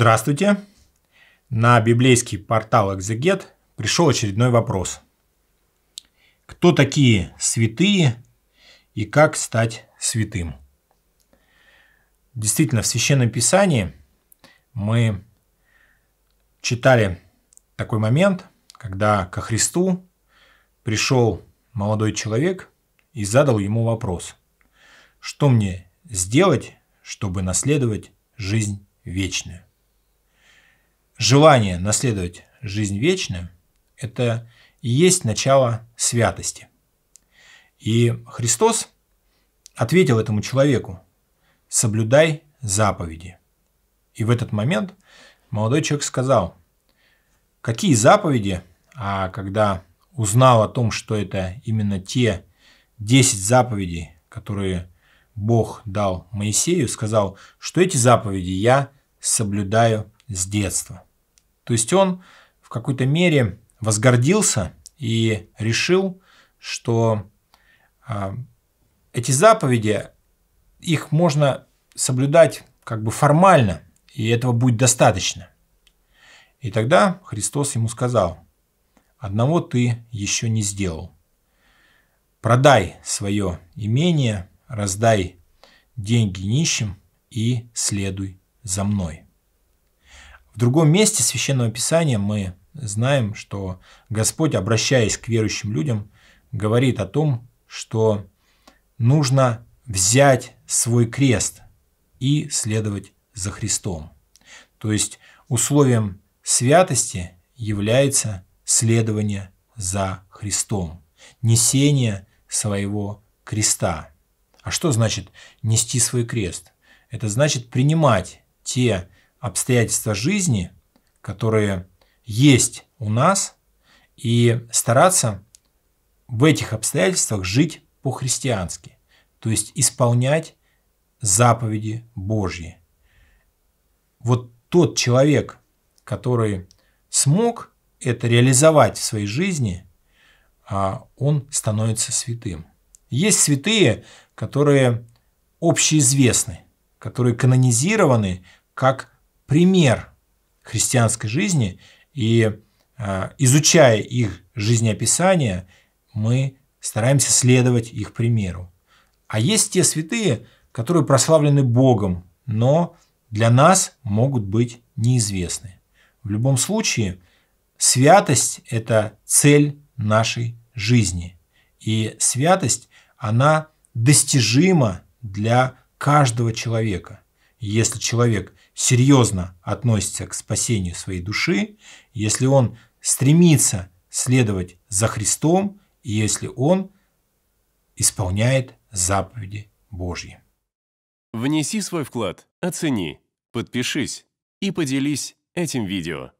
Здравствуйте! На библейский портал Экзегет пришел очередной вопрос. Кто такие святые и как стать святым? Действительно, в Священном Писании мы читали такой момент, когда ко Христу пришел молодой человек и задал ему вопрос. Что мне сделать, чтобы наследовать жизнь вечную? Желание наследовать жизнь вечную – это и есть начало святости. И Христос ответил этому человеку «соблюдай заповеди». И в этот момент молодой человек сказал «какие заповеди?» А когда узнал о том, что это именно те 10 заповедей, которые Бог дал Моисею, сказал, что эти заповеди я соблюдаю с детства. То есть он в какой-то мере возгордился и решил, что а, эти заповеди, их можно соблюдать как бы формально, и этого будет достаточно. И тогда Христос ему сказал, одного ты еще не сделал. Продай свое имение, раздай деньги нищим и следуй за мной. В другом месте Священного Писания мы знаем, что Господь, обращаясь к верующим людям, говорит о том, что нужно взять свой крест и следовать за Христом. То есть условием святости является следование за Христом, несение своего креста. А что значит нести свой крест? Это значит принимать те обстоятельства жизни, которые есть у нас, и стараться в этих обстоятельствах жить по-христиански, то есть исполнять заповеди Божьи. Вот тот человек, который смог это реализовать в своей жизни, а, он становится святым. Есть святые, которые общеизвестны, которые канонизированы как пример христианской жизни, и а, изучая их жизнеописание, мы стараемся следовать их примеру. А есть те святые, которые прославлены Богом, но для нас могут быть неизвестны. В любом случае, святость – это цель нашей жизни. И святость, она достижима для каждого человека. Если человек серьезно относится к спасению своей души, если он стремится следовать за Христом, и если он исполняет заповеди Божьи. Внеси свой вклад, оцени, подпишись и поделись этим видео.